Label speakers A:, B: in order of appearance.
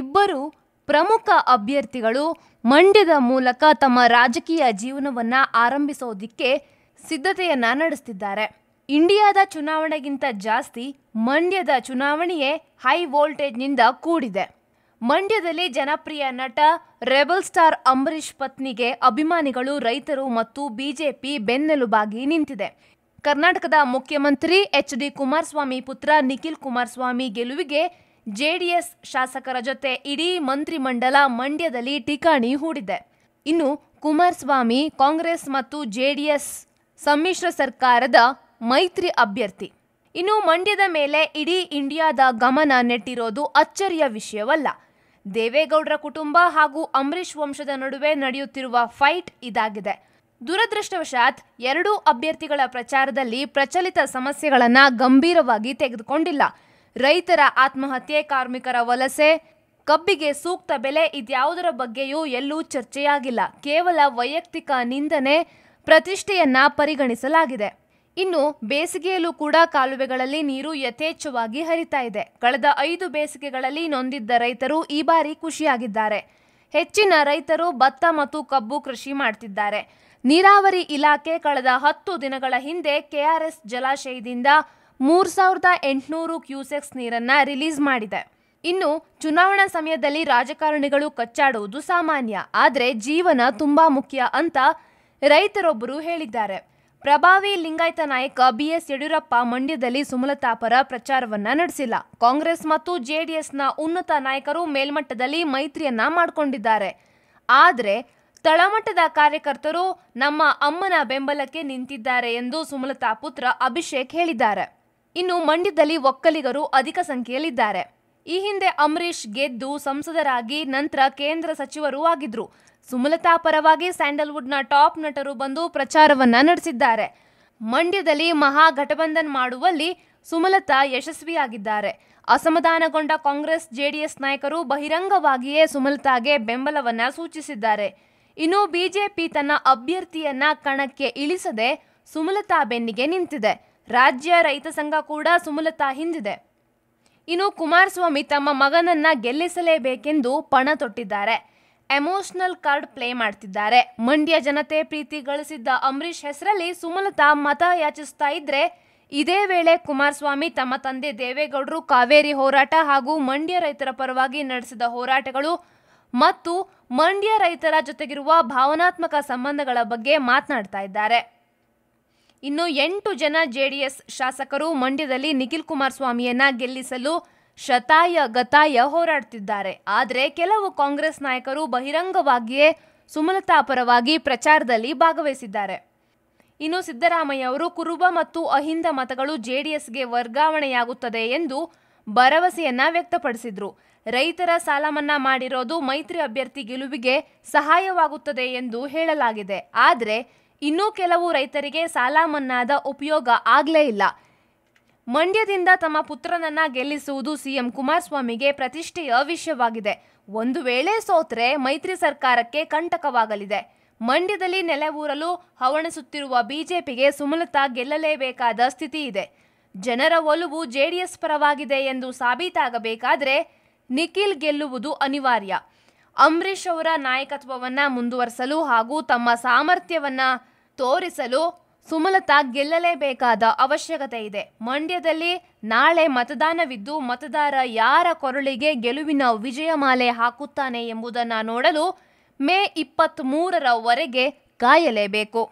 A: ಇಬ್ಬರು ಪ್ರಮುಖ ಅಭ್ಯರ್ಥಿಗಳು ಮಂಡ್ಯದ ಮೂಲಕ ತಮ್ಮ ರಾಜಕೀಯ ಜೀವನವನ್ನು ಆರಂಭಿಸೋದಿಕ್ಕೆ ಸಿದ್ಧತೆಯನ್ನ ನಡೆಸುತ್ತಿದ್ದಾರೆ ಇಂಡಿಯಾದ ಚುನಾವಣೆಗಿಂತ ಜಾಸ್ತಿ ಮಂಡ್ಯದ ಚುನಾವಣೆಯೇ ಹೈ ವೋಲ್ಟೇಜ್ನಿಂದ ಕೂಡಿದೆ ಮಂಡ್ಯದಲ್ಲಿ ಜನಪ್ರಿಯ ನಟ ರೆಬಲ್ ಸ್ಟಾರ್ ಅಂಬರೀಷ್ ಪತ್ನಿಗೆ ಅಭಿಮಾನಿಗಳು ರೈತರು ಮತ್ತು ಬಿಜೆಪಿ ಬೆನ್ನೆಲುಬಾಗಿ ನಿಂತಿದೆ ಕರ್ನಾಟಕದ ಮುಖ್ಯಮಂತ್ರಿ ಎಚ್ ಡಿ ಕುಮಾರಸ್ವಾಮಿ ಪುತ್ರ ನಿಖಿಲ್ ಕುಮಾರಸ್ವಾಮಿ ಗೆಲುವಿಗೆ ಜೆಡಿಎಸ್ ಶಾಸಕರ ಜೊತೆ ಇಡೀ ಮಂತ್ರಿಮಂಡಲ ಮಂಡ್ಯದಲ್ಲಿ ಠಿಕಾಣಿ ಹೂಡಿದೆ ಇನ್ನು ಕುಮಾರಸ್ವಾಮಿ ಕಾಂಗ್ರೆಸ್ ಮತ್ತು ಜೆಡಿಎಸ್ ಸಮ್ಮಿಶ್ರ ಸರ್ಕಾರದ ಮೈತ್ರಿ ಅಭ್ಯರ್ಥಿ ಇನ್ನು ಮಂಡ್ಯದ ಮೇಲೆ ಇಡೀ ಇಂಡಿಯಾದ ಗಮನ ನೆಟ್ಟಿರೋದು ಅಚ್ಚರಿಯ ವಿಷಯವಲ್ಲ ದೇವೇಗೌಡರ ಕುಟುಂಬ ಹಾಗೂ ಅಂಬರೀಷ್ ವಂಶದ ನಡುವೆ ನಡೆಯುತ್ತಿರುವ ಫೈಟ್ ಇದಾಗಿದೆ ದುರದೃಷ್ಟವಶಾತ್ ಎರಡೂ ಅಭ್ಯರ್ಥಿಗಳ ಪ್ರಚಾರದಲ್ಲಿ ಪ್ರಚಲಿತ ಸಮಸ್ಯೆಗಳನ್ನು ಗಂಭೀರವಾಗಿ ತೆಗೆದುಕೊಂಡಿಲ್ಲ ರೈತರ ಆತ್ಮಹತ್ಯೆ ಕಾರ್ಮಿಕರ ವಲಸೆ ಕಬ್ಬಿಗೆ ಸೂಕ್ತ ಬೆಲೆ ಇದ್ಯಾವುದರ ಬಗ್ಗೆಯೂ ಎಲ್ಲೂ ಚರ್ಚೆಯಾಗಿಲ್ಲ ಕೇವಲ ವೈಯಕ್ತಿಕ ನಿಂದನೆ ಪ್ರತಿಷ್ಠೆಯನ್ನ ಪರಿಗಣಿಸಲಾಗಿದೆ ಇನ್ನು ಬೇಸಿಗೆಯಲ್ಲೂ ಕೂಡ ಕಾಲುವೆಗಳಲ್ಲಿ ನೀರು ಯಥೇಚ್ಛವಾಗಿ ಹರಿತಾ ಇದೆ ಕಳೆದ ಐದು ಬೇಸಿಗೆಗಳಲ್ಲಿ ನೊಂದಿದ್ದ ರೈತರು ಈ ಬಾರಿ ಖುಷಿಯಾಗಿದ್ದಾರೆ ಹೆಚ್ಚಿನ ರೈತರು ಭತ್ತ ಮತ್ತು ಕಬ್ಬು ಕೃಷಿ ಮಾಡ್ತಿದ್ದಾರೆ ನೀರಾವರಿ ಇಲಾಖೆ ಕಳೆದ ಹತ್ತು ದಿನಗಳ ಹಿಂದೆ ಕೆಆರ್ಎಸ್ ಜಲಾಶಯದಿಂದ ಮೂರು ಸಾವಿರದ ಎಂಟುನೂರು ಕ್ಯೂಸೆಕ್ಸ್ ನೀರನ್ನು ರಿಲೀಸ್ ಮಾಡಿದೆ ಇನ್ನು ಚುನಾವಣಾ ಸಮಯದಲ್ಲಿ ರಾಜಕಾರಣಿಗಳು ಕಚ್ಚಾಡುವುದು ಸಾಮಾನ್ಯ ಆದರೆ ಜೀವನ ತುಂಬಾ ಮುಖ್ಯ ಅಂತ ರೈತರೊಬ್ಬರು ಹೇಳಿದ್ದಾರೆ ಪ್ರಭಾವಿ ಲಿಂಗಾಯತ ನಾಯಕ ಬಿ ಎಸ್ ಯಡಿಯೂರಪ್ಪ ಮಂಡ್ಯದಲ್ಲಿ ಸುಮಲತಾ ಪರ ಪ್ರಚಾರವನ್ನ ನಡೆಸಿಲ್ಲ ಕಾಂಗ್ರೆಸ್ ಮತ್ತು ಎಸ್ನ ಉನ್ನತ ನಾಯಕರು ಮೇಲ್ಮಟ್ಟದಲ್ಲಿ ಮೈತ್ರಿಯನ್ನ ಮಾಡಿಕೊಂಡಿದ್ದಾರೆ ಆದರೆ ತಳಮಟ್ಟದ ಕಾರ್ಯಕರ್ತರು ನಮ್ಮ ಅಮ್ಮನ ಬೆಂಬಲಕ್ಕೆ ನಿಂತಿದ್ದಾರೆ ಎಂದು ಸುಮಲತಾ ಪುತ್ರ ಅಭಿಷೇಕ್ ಹೇಳಿದ್ದಾರೆ ಇನ್ನು ಮಂಡ್ಯದಲ್ಲಿ ಒಕ್ಕಲಿಗರು ಅಧಿಕ ಸಂಖ್ಯೆಯಲ್ಲಿದ್ದಾರೆ ಈ ಹಿಂದೆ ಅಂಬರೀಷ್ ಗೆದ್ದು ಸಂಸದರಾಗಿ ನಂತರ ಕೇಂದ್ರ ಸಚಿವರೂ ಆಗಿದ್ರು ಸುಮಲತಾ ಪರವಾಗಿ ಸ್ಯಾಂಡಲ್ವುಡ್ನ ಟಾಪ್ ನಟರು ಬಂದು ಪ್ರಚಾರವನ್ನ ನಡೆಸಿದ್ದಾರೆ ಮಂಡ್ಯದಲ್ಲಿ ಮಹಾಗಠಬಂಧನ್ ಮಾಡುವಲ್ಲಿ ಸುಮಲತಾ ಯಶಸ್ವಿಯಾಗಿದ್ದಾರೆ ಅಸಮಾಧಾನಗೊಂಡ ಕಾಂಗ್ರೆಸ್ ಜೆಡಿಎಸ್ ನಾಯಕರು ಬಹಿರಂಗವಾಗಿಯೇ ಸುಮಲತಾಗೆ ಬೆಂಬಲವನ್ನ ಸೂಚಿಸಿದ್ದಾರೆ ಇನ್ನು ಬಿಜೆಪಿ ತನ್ನ ಅಭ್ಯರ್ಥಿಯನ್ನ ಕಣಕ್ಕೆ ಇಳಿಸದೆ ಸುಮಲತಾ ಬೆನ್ನಿಗೆ ನಿಂತಿದೆ ರಾಜ್ಯ ರೈತ ಸಂಘ ಕೂಡ ಸುಮಲತಾ ಹಿಂದಿದೆ ಇನ್ನು ಕುಮಾರಸ್ವಾಮಿ ತಮ್ಮ ಮಗನನ್ನ ಗೆಲ್ಲಿಸಲೇಬೇಕೆಂದು ಪಣ ತೊಟ್ಟಿದ್ದಾರೆ ಎಮೋಷನಲ್ ಕಾರ್ಡ್ ಪ್ಲೇ ಮಾಡ್ತಿದ್ದಾರೆ ಮಂಡ್ಯ ಜನತೆ ಪ್ರೀತಿ ಗಳಿಸಿದ್ದ ಅಂಬರೀಷ್ ಹೆಸರಲ್ಲಿ ಸುಮಲತಾ ಮತ ಯಾಚಿಸ್ತಾ ಇದ್ರೆ ಇದೇ ವೇಳೆ ಕುಮಾರಸ್ವಾಮಿ ತಮ್ಮ ತಂದೆ ದೇವೇಗೌಡರು ಕಾವೇರಿ ಹೋರಾಟ ಹಾಗೂ ಮಂಡ್ಯ ರೈತರ ಪರವಾಗಿ ನಡೆಸಿದ ಹೋರಾಟಗಳು ಮತ್ತು ಮಂಡ್ಯ ರೈತರ ಜೊತೆಗಿರುವ ಭಾವನಾತ್ಮಕ ಸಂಬಂಧಗಳ ಬಗ್ಗೆ ಮಾತನಾಡ್ತಾ ಇದ್ದಾರೆ ಇನ್ನು ಎಂಟು ಜನ ಜೆಡಿಎಸ್ ಶಾಸಕರು ಮಂಡ್ಯದಲ್ಲಿ ನಿಖಿಲ್ ಕುಮಾರಸ್ವಾಮಿಯನ್ನ ಗೆಲ್ಲಿಸಲು ಶತಾಯ ಗತಾಯ ಹೋರಾಡ್ತಿದ್ದಾರೆ ಆದರೆ ಕೆಲವು ಕಾಂಗ್ರೆಸ್ ನಾಯಕರು ಬಹಿರಂಗವಾಗಿಯೇ ಸುಮಲತಾ ಪರವಾಗಿ ಪ್ರಚಾರದಲ್ಲಿ ಭಾಗವಹಿಸಿದ್ದಾರೆ ಇನ್ನು ಸಿದ್ದರಾಮಯ್ಯ ಅವರು ಕುರುಬ ಮತ್ತು ಅಹಿಂದ ಮತಗಳು ಜೆಡಿಎಸ್ಗೆ ವರ್ಗಾವಣೆಯಾಗುತ್ತದೆ ಎಂದು ಭರವಸೆಯನ್ನ ವ್ಯಕ್ತಪಡಿಸಿದ್ರು ರೈತರ ಸಾಲ ಮನ್ನಾ ಮಾಡಿರೋದು ಮೈತ್ರಿ ಅಭ್ಯರ್ಥಿ ಗೆಲುವಿಗೆ ಸಹಾಯವಾಗುತ್ತದೆ ಎಂದು ಹೇಳಲಾಗಿದೆ ಆದರೆ ಇನ್ನೂ ಕೆಲವು ರೈತರಿಗೆ ಸಾಲ ಮನ್ನಾದ ಉಪಯೋಗ ಆಗಲೇ ಇಲ್ಲ ಮಂಡ್ಯದಿಂದ ತಮ್ಮ ಪುತ್ರನನ್ನ ಗೆಲ್ಲಿಸುವುದು ಸಿಎಂ ಕುಮಾರಸ್ವಾಮಿಗೆ ಪ್ರತಿಷ್ಠೆಯ ವಿಷಯವಾಗಿದೆ ಒಂದು ವೇಳೆ ಸೋತ್ರೆ ಮೈತ್ರಿ ಸರ್ಕಾರಕ್ಕೆ ಕಂಟಕವಾಗಲಿದೆ ಮಂಡ್ಯದಲ್ಲಿ ಊರಲು ಹವಣಿಸುತ್ತಿರುವ ಬಿಜೆಪಿಗೆ ಸುಮಲತಾ ಗೆಲ್ಲಲೇಬೇಕಾದ ಸ್ಥಿತಿ ಇದೆ ಜನರ ಒಲವು ಜೆಡಿಎಸ್ ಪರವಾಗಿದೆ ಎಂದು ಸಾಬೀತಾಗಬೇಕಾದರೆ ನಿಖಿಲ್ ಗೆಲ್ಲುವುದು ಅನಿವಾರ್ಯ ಅಂಬರೀಷ್ ಅವರ ನಾಯಕತ್ವವನ್ನು ಮುಂದುವರಿಸಲು ಹಾಗೂ ತಮ್ಮ ಸಾಮರ್ಥ್ಯವನ್ನು ತೋರಿಸಲು ಸುಮಲತಾ ಗೆಲ್ಲಲೇಬೇಕಾದ ಅವಶ್ಯಕತೆ ಇದೆ ಮಂಡ್ಯದಲ್ಲಿ ನಾಳೆ ಮತದಾನವಿದ್ದು ಮತದಾರ ಯಾರ ಕೊರಳಿಗೆ ಗೆಲುವಿನ ವಿಜಯಮಾಲೆ ಹಾಕುತ್ತಾನೆ ಎಂಬುದನ್ನು ನೋಡಲು ಮೇ ಇಪ್ಪತ್ತ್ ಮೂರರವರೆಗೆ ಕಾಯಲೇಬೇಕು